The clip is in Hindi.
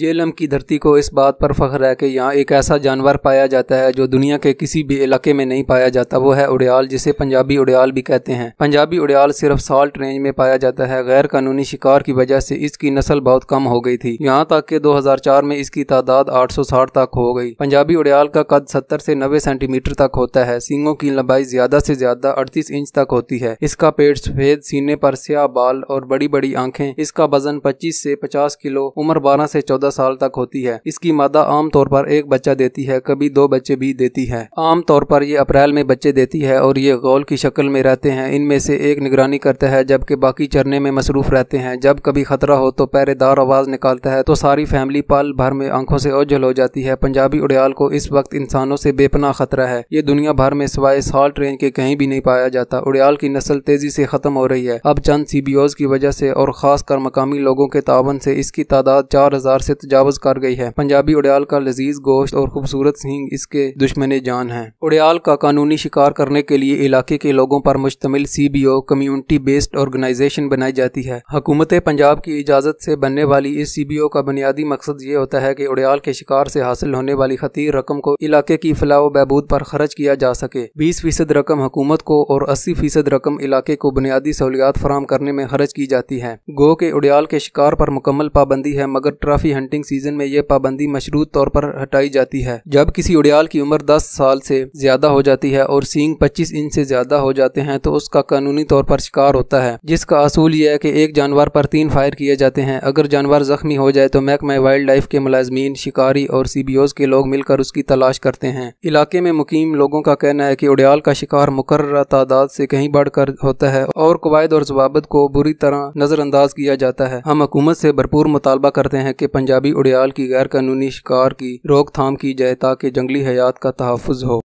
जेलम की धरती को इस बात पर फ़ख्र है कि यहाँ एक ऐसा जानवर पाया जाता है जो दुनिया के किसी भी इलाके में नहीं पाया जाता वो है उड़ियाल जिसे पंजाबी उड़ियाल भी कहते हैं पंजाबी उड़ियाल सिर्फ साल्ट रेंज में पाया जाता है गैर कानूनी शिकार की वजह से इसकी नस्ल बहुत कम हो गई थी यहाँ तक हजार चार में इसकी तादाद साठ तक हो गई पंजाबी उड़ियाल का कद सत्तर से नब्बे सेंटीमीटर तक होता है सींगों की लंबाई ज्यादा से ज्यादा अड़तीस इंच तक होती है इसका पेट सफेद सीने पर स्याह बाल और बड़ी बड़ी आंखें इसका वजन पच्चीस से पचास किलो उम्र बारह से चौदह चौदह साल तक होती है इसकी मादा आमतौर पर एक बच्चा देती है कभी दो बच्चे भी देती है आमतौर पर ये अप्रैल में बच्चे देती है और ये गोल की शक्ल में रहते हैं इनमें से एक निगरानी करता है जबकि बाकी चरने में मसरूफ रहते हैं जब कभी खतरा हो तो पहरेदार आवाज निकालता है तो सारी फैमिली पल भर में आंखों से ओझल हो जाती है पंजाबी उड़ियाल को इस वक्त इंसानों से बेपना खतरा है ये दुनिया भर में सिवाय साल ट्रेन के कहीं भी नहीं पाया जाता उड़ियाल की नस्ल तेजी से खत्म हो रही है अब चंद सीबीओज की वजह से और खासकर मकामी लोगों के तावन से इसकी तादाद चार हजार से से तजावज कर गई है पंजाबी उड़ियाल का लजीज गोश्त और खूबसूरत सिंह इसके दुश्मन जान है उड़ियाल का कानूनी शिकार करने के लिए इलाके के लोगों पर मुश्तमिल C B O community based organisation बनाई जाती है हकूमत पंजाब की इजाजत से बनने वाली इस सी बी ओ का बुनियादी मकसद ये होता है की उड़ियाल के शिकार से हासिल होने वाली खतीर रकम को इलाके की फलाह बहबूद पर खर्च किया जा सके बीस फीसद रकम हुकूमत को और अस्सी फीसद रकम इलाके को बुनियादी सहूलियात फराम करने में खर्च की जाती है गो के उड़ियाल के शिकार पर मुकम्मल पाबंदी है मगर ट्राफी की हंटिंग सीजन में यह पाबंदी मशरूत तौर पर हटाई जाती है जब किसी उड़ियाल की उम्र 10 साल से ज्यादा हो जाती है और सींग 25 इंच से ज्यादा हो जाते हैं तो उसका कानूनी तौर पर शिकार होता है जिसका असूल यह है कि एक जानवर पर तीन फायर किए जाते हैं अगर जानवर जख्मी हो जाए तो महकमा वाइल्ड लाइफ के मुलाजमीन शिकारी और सीबीओज के लोग मिलकर उसकी तलाश करते हैं इलाके में मुकीम लोगों का कहना है की उड़ियाल का शिकार मुकर तादाद से कहीं बढ़कर होता है और कवायद और जवाबत को बुरी तरह नजरअंदाज किया जाता है हम हुकूमत से भरपूर मुतालबा करते हैं कि पंजाबी उड़ियाल की गैरकानूनी शिकार की रोकथाम की जाए ताकि जंगली हयात का तहफ़ हो